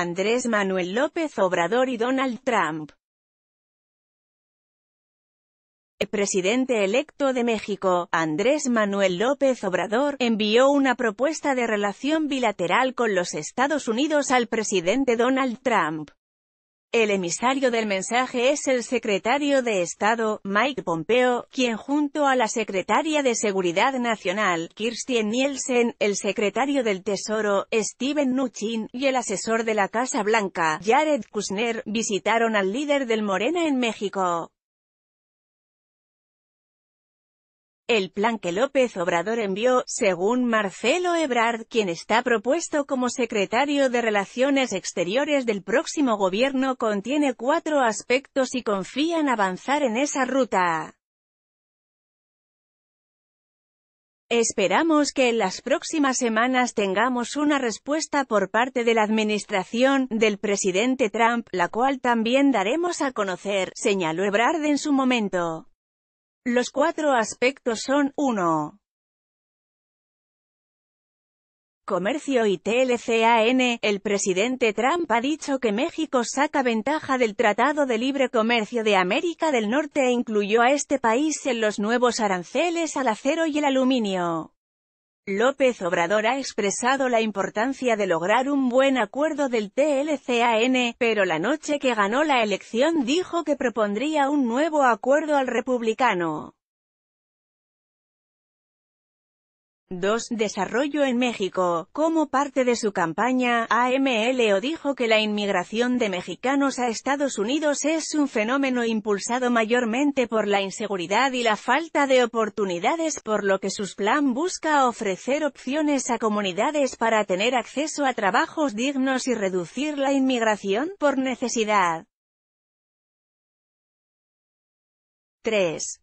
Andrés Manuel López Obrador y Donald Trump. El presidente electo de México, Andrés Manuel López Obrador, envió una propuesta de relación bilateral con los Estados Unidos al presidente Donald Trump. El emisario del mensaje es el secretario de Estado, Mike Pompeo, quien junto a la secretaria de Seguridad Nacional, Kirstjen Nielsen, el secretario del Tesoro, Steven Mnuchin, y el asesor de la Casa Blanca, Jared Kushner, visitaron al líder del Morena en México. El plan que López Obrador envió, según Marcelo Ebrard, quien está propuesto como secretario de Relaciones Exteriores del próximo gobierno, contiene cuatro aspectos y confía en avanzar en esa ruta. Esperamos que en las próximas semanas tengamos una respuesta por parte de la administración, del presidente Trump, la cual también daremos a conocer, señaló Ebrard en su momento. Los cuatro aspectos son uno, Comercio y TLCAN, el presidente Trump ha dicho que México saca ventaja del Tratado de Libre Comercio de América del Norte e incluyó a este país en los nuevos aranceles al acero y el aluminio. López Obrador ha expresado la importancia de lograr un buen acuerdo del TLCAN, pero la noche que ganó la elección dijo que propondría un nuevo acuerdo al republicano. 2. Desarrollo en México. Como parte de su campaña, AMLO dijo que la inmigración de mexicanos a Estados Unidos es un fenómeno impulsado mayormente por la inseguridad y la falta de oportunidades, por lo que sus plan busca ofrecer opciones a comunidades para tener acceso a trabajos dignos y reducir la inmigración por necesidad. 3.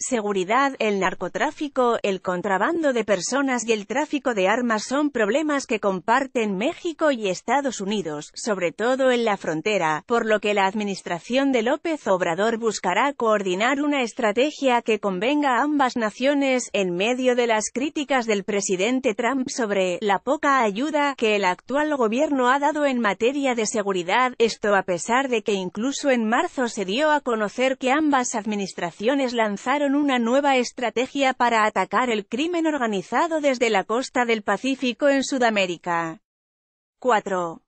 Seguridad, el narcotráfico, el contrabando de personas y el tráfico de armas son problemas que comparten México y Estados Unidos, sobre todo en la frontera, por lo que la administración de López Obrador buscará coordinar una estrategia que convenga a ambas naciones, en medio de las críticas del presidente Trump sobre la poca ayuda que el actual gobierno ha dado en materia de seguridad, esto a pesar de que incluso en marzo se dio a conocer que ambas administraciones lanzaron una nueva estrategia para atacar el crimen organizado desde la costa del Pacífico en Sudamérica. 4.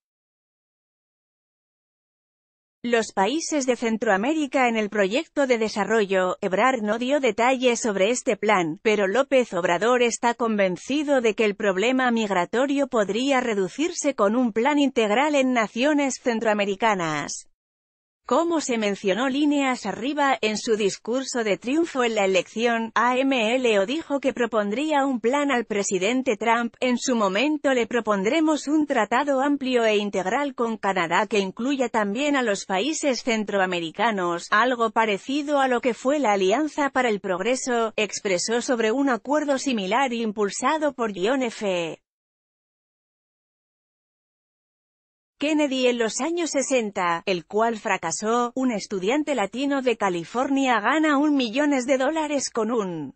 Los países de Centroamérica en el proyecto de desarrollo, Ebrar no dio detalles sobre este plan, pero López Obrador está convencido de que el problema migratorio podría reducirse con un plan integral en naciones centroamericanas. Como se mencionó líneas arriba, en su discurso de triunfo en la elección, AMLO dijo que propondría un plan al presidente Trump, en su momento le propondremos un tratado amplio e integral con Canadá que incluya también a los países centroamericanos, algo parecido a lo que fue la Alianza para el Progreso, expresó sobre un acuerdo similar impulsado por John F. Kennedy en los años 60, el cual fracasó, un estudiante latino de California gana un millones de dólares con un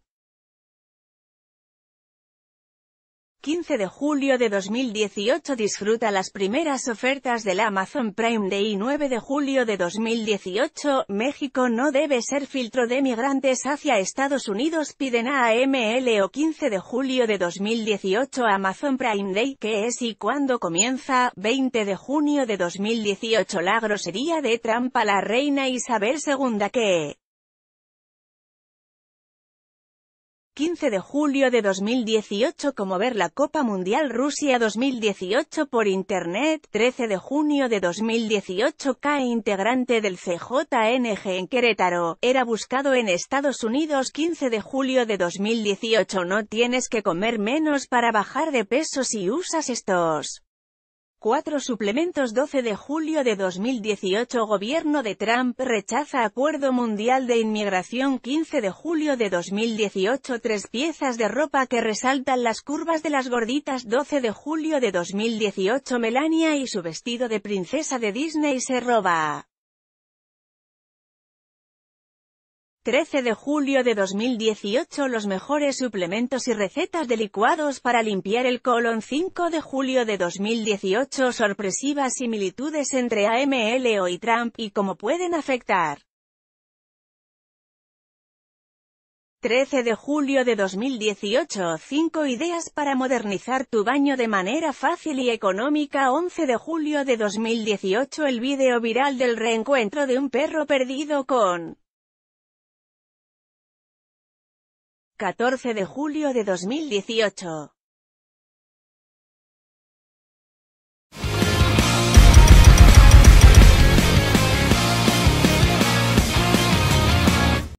15 de julio de 2018 Disfruta las primeras ofertas del Amazon Prime Day 9 de julio de 2018 México no debe ser filtro de migrantes hacia Estados Unidos Piden a AML o 15 de julio de 2018 Amazon Prime Day que es y cuándo comienza 20 de junio de 2018 La grosería de trampa a la reina Isabel II que 15 de julio de 2018 como ver la Copa Mundial Rusia 2018 por Internet, 13 de junio de 2018 K integrante del CJNG en Querétaro, era buscado en Estados Unidos 15 de julio de 2018 no tienes que comer menos para bajar de peso si usas estos. Cuatro suplementos 12 de julio de 2018 Gobierno de Trump rechaza Acuerdo Mundial de Inmigración 15 de julio de 2018 Tres piezas de ropa que resaltan las curvas de las gorditas 12 de julio de 2018 Melania y su vestido de princesa de Disney se roba 13 de julio de 2018 Los mejores suplementos y recetas de licuados para limpiar el colon 5 de julio de 2018 Sorpresivas similitudes entre AMLO y Trump y cómo pueden afectar 13 de julio de 2018 5 ideas para modernizar tu baño de manera fácil y económica 11 de julio de 2018 El video viral del reencuentro de un perro perdido con 14 de julio de 2018